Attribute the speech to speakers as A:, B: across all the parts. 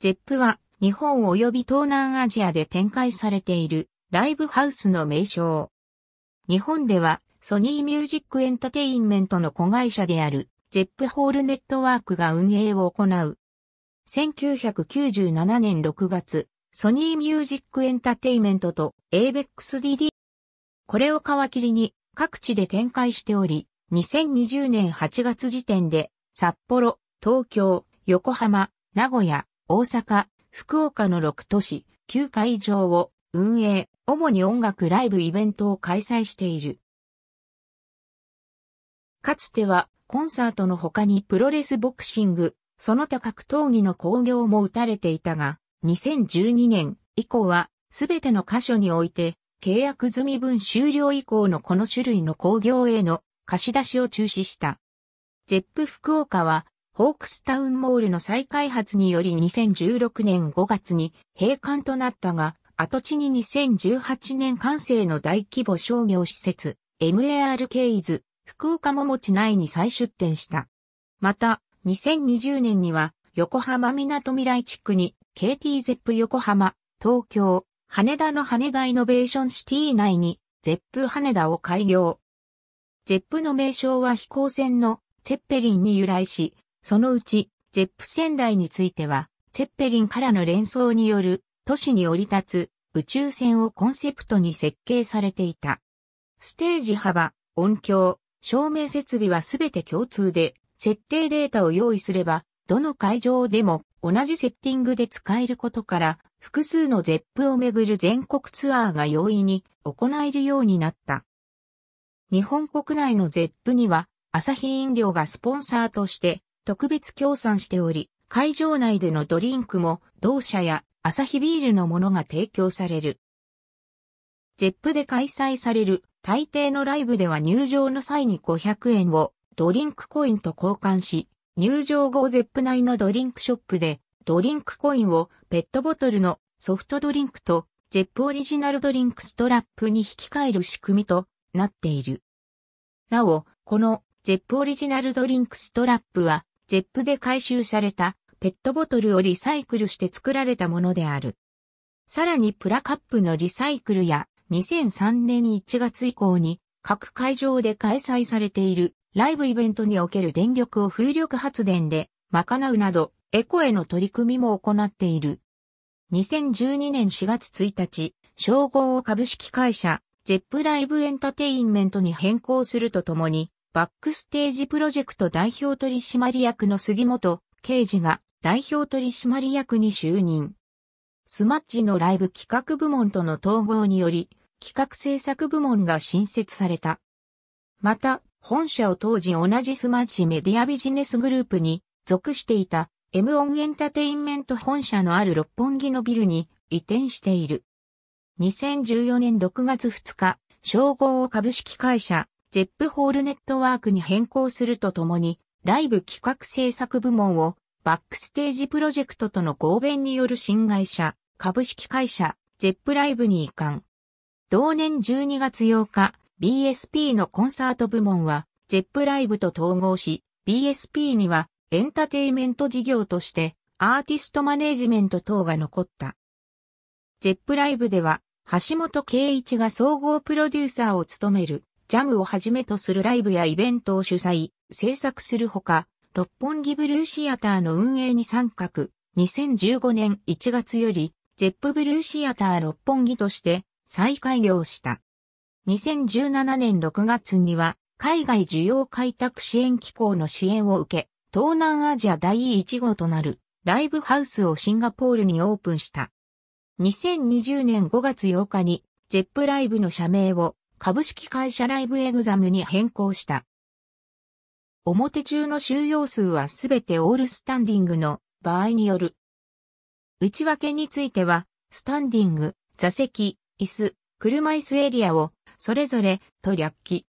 A: ゼップは日本及び東南アジアで展開されているライブハウスの名称。日本ではソニーミュージックエンタテインメントの子会社であるゼップホールネットワークが運営を行う。1997年6月、ソニーミュージックエンタテインメントと ABEXDD。これを皮切りに各地で展開しており、2020年8月時点で札幌、東京、横浜、名古屋、大阪、福岡の6都市、9会場を運営、主に音楽ライブイベントを開催している。かつては、コンサートの他にプロレスボクシング、その他格闘技の興行も打たれていたが、2012年以降は、すべての箇所において、契約済み分終了以降のこの種類の興行への貸し出しを中止した。ゼップ福岡はホークスタウンモールの再開発により2016年5月に閉館となったが、跡地に2018年完成の大規模商業施設、MAR k イズ、福岡もも地内に再出店した。また、2020年には、横浜港未来地区に、KT z e p 横浜、東京、羽田の羽田イノベーションシティ内に、ZEP 羽田を開業。ZEP の名称は飛行船の、チェッペリンに由来し、そのうち、ゼップ仙台については、ツェッペリンからの連想による都市に降り立つ宇宙船をコンセプトに設計されていた。ステージ幅、音響、照明設備はすべて共通で、設定データを用意すれば、どの会場でも同じセッティングで使えることから、複数のゼップをめぐる全国ツアーが容易に行えるようになった。日本国内のゼップには、アサヒ飲料がスポンサーとして特別協賛しており、会場内でのドリンクも同社やアサヒビールのものが提供される。ゼップで開催される大抵のライブでは入場の際に500円をドリンクコインと交換し、入場後ゼップ内のドリンクショップでドリンクコインをペットボトルのソフトドリンクとゼップオリジナルドリンクストラップに引き換える仕組みとなっている。なお、このゼップオリジナルドリンクストラップはゼップで回収されたペットボトルをリサイクルして作られたものである。さらにプラカップのリサイクルや2003年1月以降に各会場で開催されているライブイベントにおける電力を風力発電で賄うなどエコへの取り組みも行っている。2012年4月1日、称号を株式会社ゼップライブエンタテインメントに変更するとともにバックステージプロジェクト代表取締役の杉本刑事が代表取締役に就任。スマッジのライブ企画部門との統合により、企画制作部門が新設された。また、本社を当時同じスマッジメディアビジネスグループに属していた M オンエンタテインメント本社のある六本木のビルに移転している。2014年6月2日、称号を株式会社ゼップホールネットワークに変更するとともに、ライブ企画制作部門をバックステージプロジェクトとの合弁による新会社、株式会社、ゼップライブに移管。同年12月8日、BSP のコンサート部門は、ゼップライブと統合し、BSP にはエンターテイメント事業としてアーティストマネージメント等が残った。ゼップライブでは、橋本圭一が総合プロデューサーを務めるジャムをはじめとするライブやイベントを主催、制作するほか、六本木ブルーシアターの運営に参画、2015年1月より、ゼップブルーシアター六本木として再開業した。2017年6月には、海外需要開拓支援機構の支援を受け、東南アジア第1号となるライブハウスをシンガポールにオープンした。2020年5月8日に、ゼップライブの社名を株式会社ライブエグザムに変更した。表中の収容数はすべてオールスタンディングの場合による。内訳については、スタンディング、座席、椅子、車椅子エリアを、それぞれ、と略記。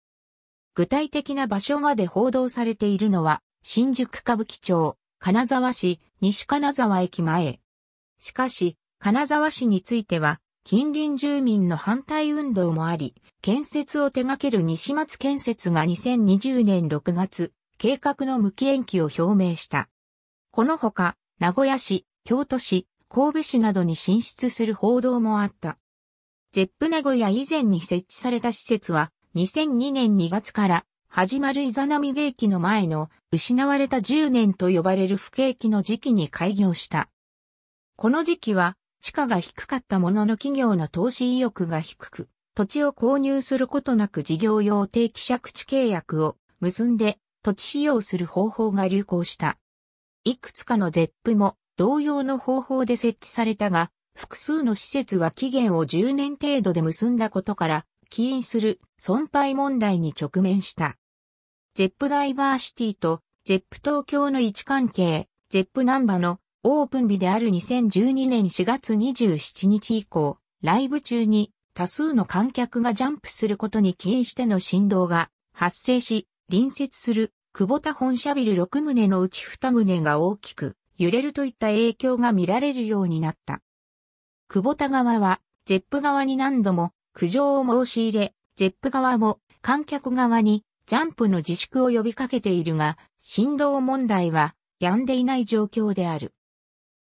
A: 具体的な場所まで報道されているのは、新宿歌舞伎町、金沢市、西金沢駅前。しかし、金沢市については、近隣住民の反対運動もあり、建設を手掛ける西松建設が2020年6月、計画の無期延期を表明した。このほか、名古屋市、京都市、神戸市などに進出する報道もあった。ゼップ名古屋以前に設置された施設は、2002年2月から始まるイザナミ景気の前の失われた10年と呼ばれる不景気の時期に開業した。この時期は地価が低かったものの企業の投資意欲が低く、土地を購入することなく事業用定期借地契約を結んで土地使用する方法が流行した。いくつかの ZEP も同様の方法で設置されたが、複数の施設は期限を10年程度で結んだことから、起因する損廃問題に直面した。ZEP ダイバーシティと ZEP 東京の位置関係、ZEP ナンバのオープン日である2012年4月27日以降、ライブ中に多数の観客がジャンプすることに起因しての振動が発生し、隣接する久保田本社ビル6棟のうち2棟が大きく揺れるといった影響が見られるようになった。久保田側は、ゼップ側に何度も苦情を申し入れ、ゼップ側も観客側にジャンプの自粛を呼びかけているが、振動問題は止んでいない状況である。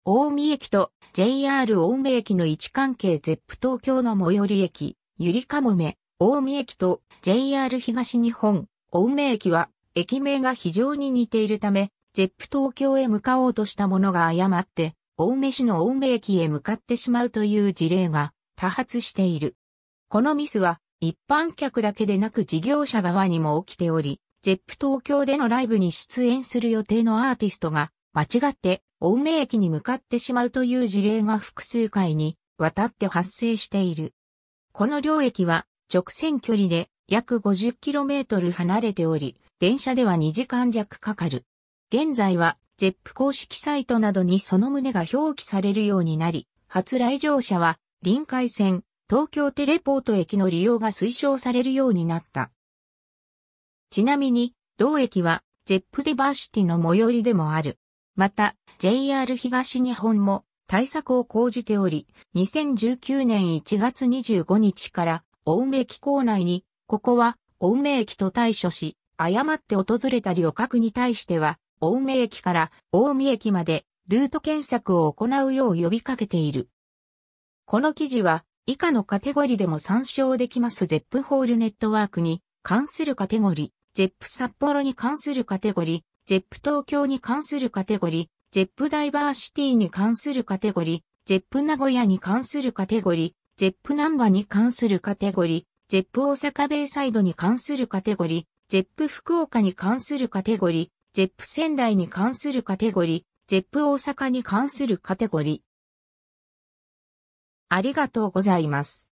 A: 大見駅と JR 大見駅の位置関係 ZEP 東京の最寄り駅、ゆりかもめ、大見駅と JR 東日本、大見駅は駅名が非常に似ているため、ZEP 東京へ向かおうとした者が誤って、大見市の大見駅へ向かってしまうという事例が多発している。このミスは一般客だけでなく事業者側にも起きており、ZEP 東京でのライブに出演する予定のアーティストが間違って青梅駅に向かってしまうという事例が複数回にわたって発生している。この両駅は直線距離で約 50km 離れており、電車では2時間弱かかる。現在は ZEP 公式サイトなどにその旨が表記されるようになり、初来場者は臨海線、東京テレポート駅の利用が推奨されるようになった。ちなみに、同駅は ZEP デバーシティの最寄りでもある。また、JR 東日本も対策を講じており、2019年1月25日から、青梅駅構内に、ここは、青梅駅と対処し、誤って訪れた旅客に対しては、青梅駅から青海駅まで、ルート検索を行うよう呼びかけている。この記事は、以下のカテゴリでも参照できます ZEP ホールネットワークに関するカテゴリ、ZEP 札幌に関するカテゴリ、ゼップ東京に関するカテゴリー、z ップダイバーシティに関するカテゴリー、z ップ名古屋に関するカテゴリー、z ップナンバに関するカテゴリー、z ップ大阪ベイサイドに関するカテゴリー、z ップ福岡に関するカテゴリー、z ップ仙台に関するカテゴリー、z ップ大阪に関するカテゴリー。ありがとうございます。